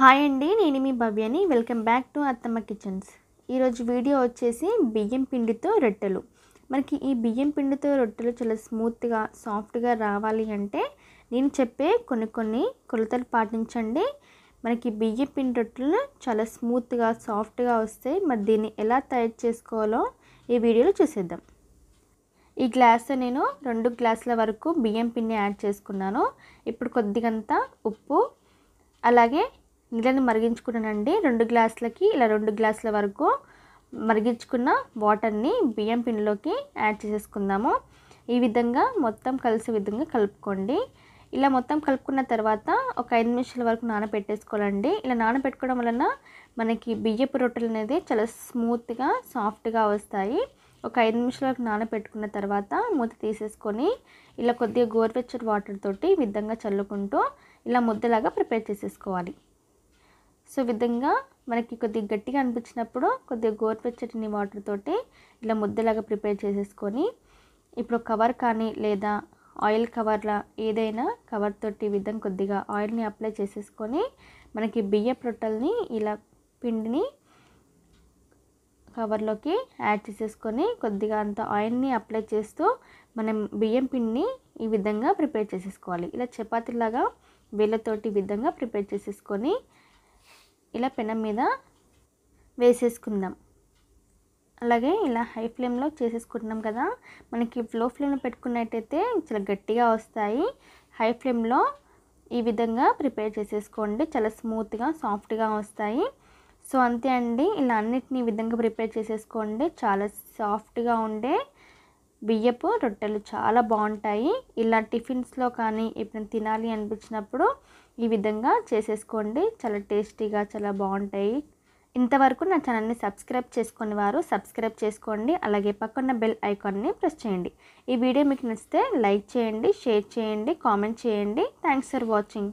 hi అండి నేను మీ భవ్యని welcome back to Attamma kitchens ఈరోజు వీడియో వచ్చేసి బియ్యం పిండితో రొట్టెలు మనకి ఈ బియ్యం పిండితో రొట్టెలు చాలా స్మూత్గా సాఫ్ట్గా రావాలి అంటే నేను చెప్పే కొన్ని కొన్ని కొలతలు పాటించండి మనకి బియ్యం పిండి రొట్టెలు చాలా స్మూత్గా సాఫ్ట్గా వస్తాయి మరి దీన్ని ఎలా తయారు చేసుకోవాలో ఈ వీడియోలో చూసేద్దాం ఈ గ్లాస్ నేను రెండు గ్లాసుల వరకు బియ్యం పిండి యాడ్ చేసుకున్నాను ఇప్పుడు కొద్దిగంత ఉప్పు అలాగే నీళ్ళని మరిగించుకున్నానండి రెండు గ్లాసులకి ఇలా రెండు గ్లాసుల వరకు మరిగించుకున్న వాటర్ని బియ్యం పిండిలోకి యాడ్ చేసేసుకుందాము ఈ విధంగా మొత్తం కలిసే విధంగా కలుపుకోండి ఇలా మొత్తం కలుపుకున్న తర్వాత ఒక ఐదు నిమిషాల వరకు నానబెట్టేసుకోవాలండి ఇలా నానబెట్టుకోవడం వలన మనకి బియ్యపు రొట్టెలు అనేది చాలా స్మూత్గా సాఫ్ట్గా వస్తాయి ఒక ఐదు నిమిషాల వరకు నానబెట్టుకున్న తర్వాత మూత తీసేసుకొని ఇలా కొద్దిగా గోరువెచ్చటి వాటర్ తోటి విధంగా చల్లుకుంటూ ఇలా ముద్దలాగా ప్రిపేర్ చేసేసుకోవాలి సో విధంగా మనకి కొద్దిగా గట్టిగా అనిపించినప్పుడు కొద్దిగా గోరువెచ్చటిని వాటర్ తోటి ఇలా ముద్దలాగా ప్రిపేర్ చేసేసుకొని ఇప్పుడు కవర్ కానీ లేదా ఆయిల్ కవర్లా ఏదైనా కవర్ తోటి విధం కొద్దిగా ఆయిల్ని అప్లై చేసేసుకొని మనకి బియ్య రొట్టెల్ని ఇలా పిండిని కవర్లోకి యాడ్ చేసేసుకొని కొద్దిగా అంత ఆయిల్ని అప్లై చేస్తూ మనం బియ్యం పిండిని ఈ విధంగా ప్రిపేర్ చేసేసుకోవాలి ఇలా చపాతీలాగా వీళ్ళతోటి విధంగా ప్రిపేర్ చేసేసుకొని ఇలా పెనం మీద వేసేసుకుందాం అలాగే ఇలా హై ఫ్లేమ్లో చేసేసుకుంటున్నాం కదా మనకి లో ఫ్లేమ్లో పెట్టుకున్నట్టయితే చాలా గట్టిగా వస్తాయి హై ఫ్లేమ్లో ఈ విధంగా ప్రిపేర్ చేసేసుకోండి చాలా స్మూత్గా సాఫ్ట్గా వస్తాయి సో అంతే అండి ఇలా అన్నిటిని ఈ విధంగా ప్రిపేర్ చేసేసుకోండి చాలా సాఫ్ట్గా ఉండే బియ్యపు రొట్టెలు చాలా బాగుంటాయి ఇలా టిఫిన్స్లో కానీ ఎప్పుడైనా తినాలి అనిపించినప్పుడు ఈ విధంగా చేసేసుకోండి చాలా టేస్టీగా చాలా బాగుంటాయి ఇంతవరకు నా ఛానల్ని సబ్స్క్రైబ్ చేసుకుని వారు సబ్స్క్రైబ్ చేసుకోండి అలాగే పక్కన బెల్ ఐకాన్ని ప్రెస్ చేయండి ఈ వీడియో మీకు నచ్చితే లైక్ చేయండి షేర్ చేయండి కామెంట్ చేయండి థ్యాంక్స్ ఫర్ వాచింగ్